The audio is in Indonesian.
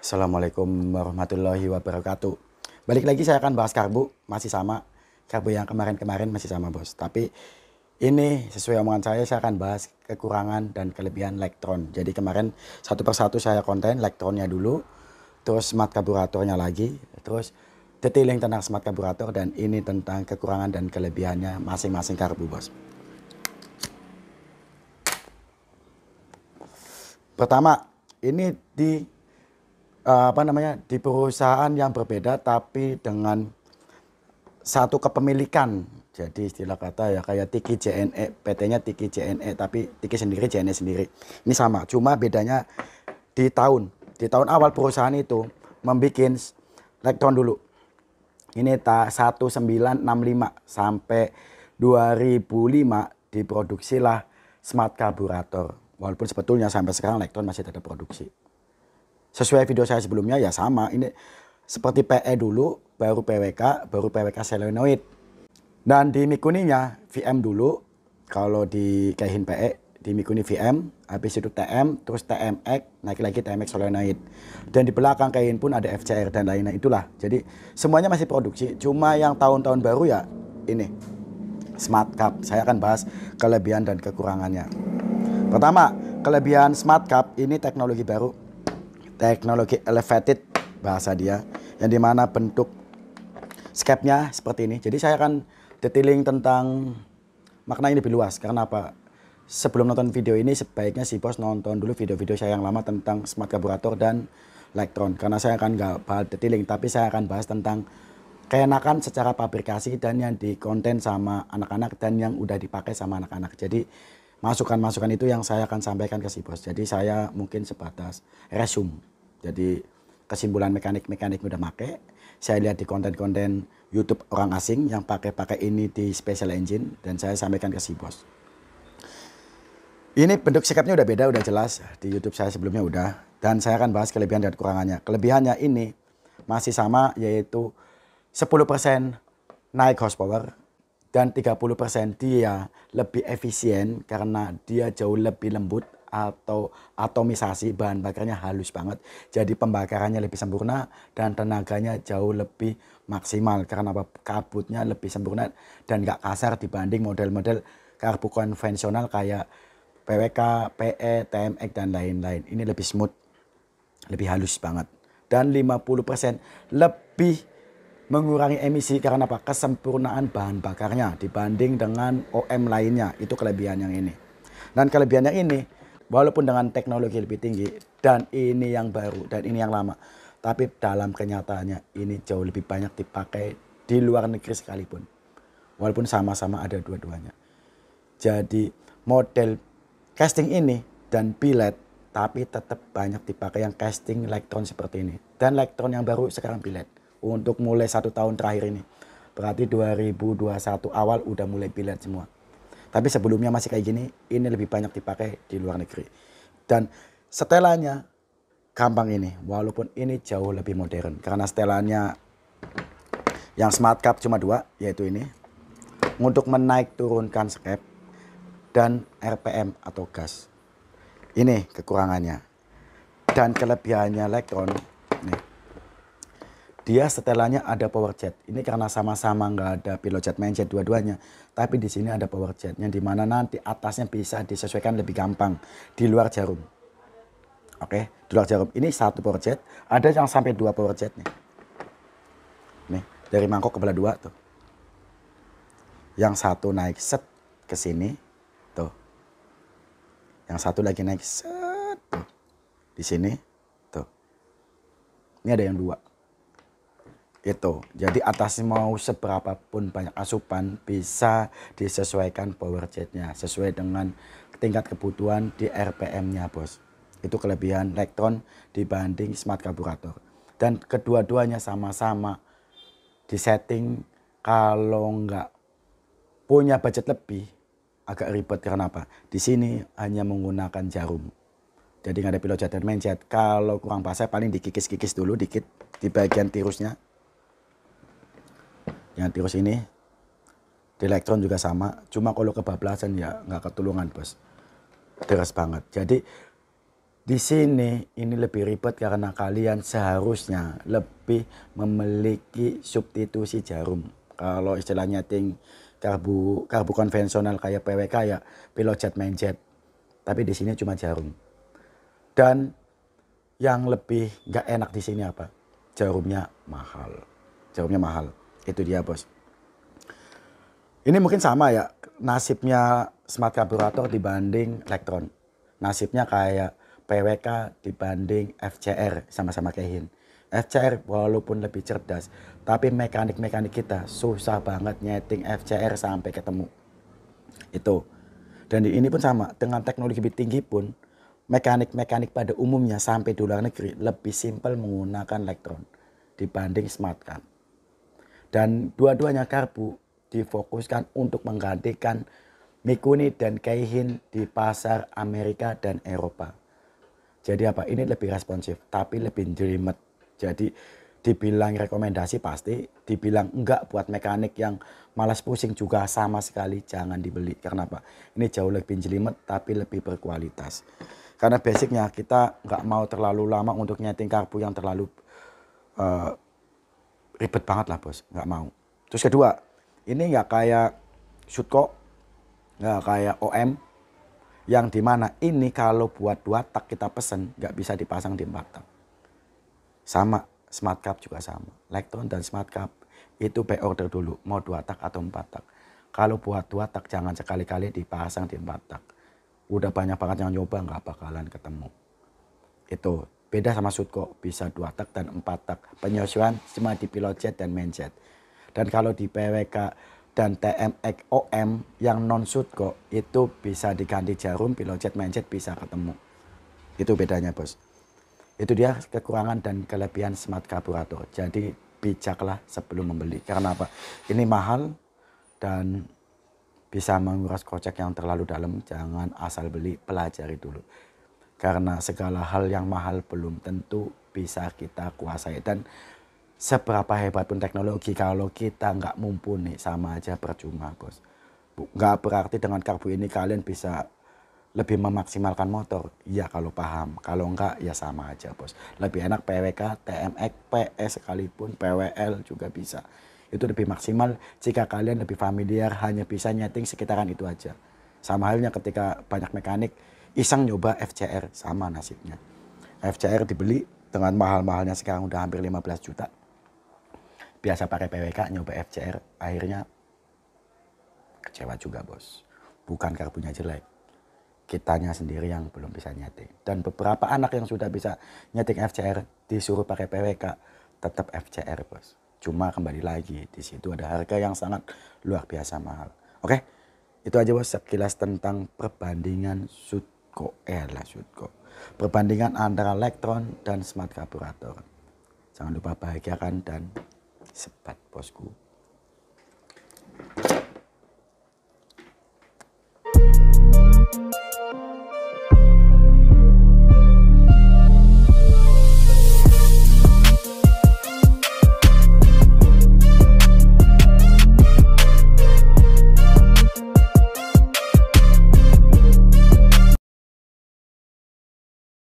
Assalamualaikum warahmatullahi wabarakatuh. Balik lagi saya akan bahas karbu, masih sama karbo yang kemarin-kemarin masih sama bos. Tapi ini sesuai omongan saya, saya akan bahas kekurangan dan kelebihan elektron. Jadi kemarin satu persatu saya konten elektronnya dulu, terus smart karburatornya lagi, terus detailing tentang smart karburator dan ini tentang kekurangan dan kelebihannya masing-masing karbu bos. Pertama, ini di eh, apa namanya di perusahaan yang berbeda tapi dengan satu kepemilikan. Jadi istilah kata ya kayak Tiki JNE, PT-nya Tiki JNE tapi Tiki sendiri JNE sendiri. Ini sama, cuma bedanya di tahun. Di tahun awal perusahaan itu membuat elektron dulu. Ini ta 1965 sampai 2005 diproduksilah smart karburator. Walaupun sebetulnya sampai sekarang elektron masih tetap produksi. Sesuai video saya sebelumnya ya sama, ini seperti PE dulu baru PWK, baru PWK selenoid. Dan di Mikuninya VM dulu, kalau di kehin PE, di Mikuni VM, habis itu TM, terus TMX, naik lagi TMX solenoid. Dan di belakang kehin pun ada FCR dan lainnya itulah. Jadi semuanya masih produksi, cuma yang tahun-tahun baru ya ini, Smart Cup. Saya akan bahas kelebihan dan kekurangannya. Pertama, kelebihan Smart Cup ini teknologi baru, teknologi elevated bahasa dia, yang dimana bentuk skepnya seperti ini. Jadi saya akan detailing tentang makna ini lebih luas. Karena apa? Sebelum nonton video ini sebaiknya si bos nonton dulu video-video saya yang lama tentang smart karburator dan elektron. karena saya akan nggak bahas detailing tapi saya akan bahas tentang keenakan secara pabrikasi dan yang di konten sama anak-anak dan yang udah dipakai sama anak-anak jadi masukan-masukan itu yang saya akan sampaikan ke si bos jadi saya mungkin sebatas resume jadi kesimpulan mekanik-mekanik udah make saya lihat di konten-konten YouTube orang asing yang pakai-pakai ini di special engine dan saya sampaikan ke si bos. Ini bentuk sikapnya udah beda, udah jelas di YouTube saya sebelumnya udah dan saya akan bahas kelebihan dan kekurangannya. Kelebihannya ini masih sama yaitu 10% naik horsepower dan 30% dia lebih efisien karena dia jauh lebih lembut atau atomisasi bahan bakarnya halus banget. Jadi pembakarannya lebih sempurna dan tenaganya jauh lebih maksimal karena apa kabutnya lebih sempurna dan gak kasar dibanding model-model karbu konvensional kayak PWK, PE, TMX dan lain-lain. Ini lebih smooth, lebih halus banget. Dan 50% lebih mengurangi emisi karena apa? Kesempurnaan bahan bakarnya dibanding dengan OM lainnya. Itu kelebihan yang ini. Dan kelebihan yang ini Walaupun dengan teknologi lebih tinggi dan ini yang baru dan ini yang lama. Tapi dalam kenyataannya ini jauh lebih banyak dipakai di luar negeri sekalipun. Walaupun sama-sama ada dua-duanya. Jadi model casting ini dan bilet tapi tetap banyak dipakai yang casting elektron seperti ini. Dan elektron yang baru sekarang bilet untuk mulai satu tahun terakhir ini. Berarti 2021 awal udah mulai bilet semua. Tapi sebelumnya masih kayak gini, ini lebih banyak dipakai di luar negeri. Dan setelannya gampang ini, walaupun ini jauh lebih modern. Karena setelannya yang smart cup cuma dua, yaitu ini. Untuk menaik turunkan skep dan RPM atau gas. Ini kekurangannya. Dan kelebihannya elektron. Nih, dia setelahnya ada power jet. Ini karena sama-sama nggak ada pilot jet main jet dua-duanya. Tapi di sini ada power jet yang dimana nanti atasnya bisa disesuaikan lebih gampang di luar jarum. Oke, di luar jarum. Ini satu power jet, ada yang sampai dua power jet nih. Nih, dari mangkok ke belah dua tuh. Yang satu naik set ke sini, tuh. Yang satu lagi naik set tuh. Di sini, tuh. Ini ada yang dua itu jadi atas mau seberapa pun banyak asupan bisa disesuaikan power jetnya sesuai dengan tingkat kebutuhan di RPM nya bos itu kelebihan elektron dibanding smart karburator dan kedua-duanya sama-sama disetting kalau nggak punya budget lebih agak ribet karena apa di sini hanya menggunakan jarum jadi nggak ada pilot jet dan main jet kalau kurang pasai paling dikikis-kikis dulu dikit di bagian tirusnya yang tikus ini di elektron juga sama cuma kalau kebablasan ya nggak ketulungan bos deras banget jadi di sini ini lebih ribet karena kalian seharusnya lebih memiliki substitusi jarum kalau istilahnya ting karbu karbu konvensional kayak PWK ya pilot jet main jet tapi di sini cuma jarum dan yang lebih nggak enak di sini apa jarumnya mahal jarumnya mahal itu dia bos. Ini mungkin sama ya nasibnya smart carburetor dibanding elektron. Nasibnya kayak PWK dibanding FCR sama-sama kehin FCR walaupun lebih cerdas, tapi mekanik-mekanik kita susah banget nyeting FCR sampai ketemu. Itu. Dan ini pun sama, dengan teknologi lebih tinggi pun, mekanik-mekanik pada umumnya sampai di luar negeri lebih simpel menggunakan elektron dibanding smart card. Dan dua-duanya karbu difokuskan untuk menggantikan Mikuni dan Keihin di pasar Amerika dan Eropa. Jadi apa? Ini lebih responsif, tapi lebih jelimet. Jadi dibilang rekomendasi pasti, dibilang enggak buat mekanik yang malas pusing juga sama sekali jangan dibeli. Karena apa? Ini jauh lebih jelimet tapi lebih berkualitas. Karena basicnya kita enggak mau terlalu lama untuk nyeting karbu yang terlalu uh, ribet banget lah bos, nggak mau. Terus kedua, ini nggak kayak shootco, nggak kayak OM, yang dimana ini kalau buat dua tak kita pesen nggak bisa dipasang di empat tak. Sama smart cup juga sama. tone dan smart cup itu pay order dulu mau dua tak atau empat tak. Kalau buat dua tak jangan sekali-kali dipasang di empat tak. Udah banyak banget yang nyoba nggak bakalan ketemu. Itu Beda sama sutko, bisa dua tak dan empat tak. Penyesuaian cuma di pilot jet dan main jet. Dan kalau di PWK dan TMXOM yang non sutko itu bisa diganti jarum, pilot jet, main jet bisa ketemu. Itu bedanya bos. Itu dia kekurangan dan kelebihan smart carburetor Jadi bijaklah sebelum membeli. Karena apa? Ini mahal dan bisa menguras kocek yang terlalu dalam. Jangan asal beli, pelajari dulu. Karena segala hal yang mahal belum tentu bisa kita kuasai. Dan seberapa hebat pun teknologi, kalau kita nggak mumpuni sama aja percuma bos. Nggak berarti dengan karbu ini kalian bisa lebih memaksimalkan motor. Ya kalau paham, kalau enggak ya sama aja bos. Lebih enak PWK, TMX, PS sekalipun, PWL juga bisa. Itu lebih maksimal jika kalian lebih familiar hanya bisa nyeting sekitaran itu aja. Sama halnya ketika banyak mekanik iseng nyoba FCR sama nasibnya. FCR dibeli dengan mahal-mahalnya sekarang udah hampir 15 juta. Biasa pakai PWK nyoba FCR akhirnya kecewa juga bos. Bukan kartunya jelek. Kitanya sendiri yang belum bisa nyetik. Dan beberapa anak yang sudah bisa nyetik FCR disuruh pakai PWK tetap FCR bos. Cuma kembali lagi di situ ada harga yang sangat luar biasa mahal. Oke, itu aja bos sekilas tentang perbandingan sud Go, Airless Shootgo. Perbandingan antara elektron dan smart karburator. Jangan lupa bahagiakan dan sebat bosku.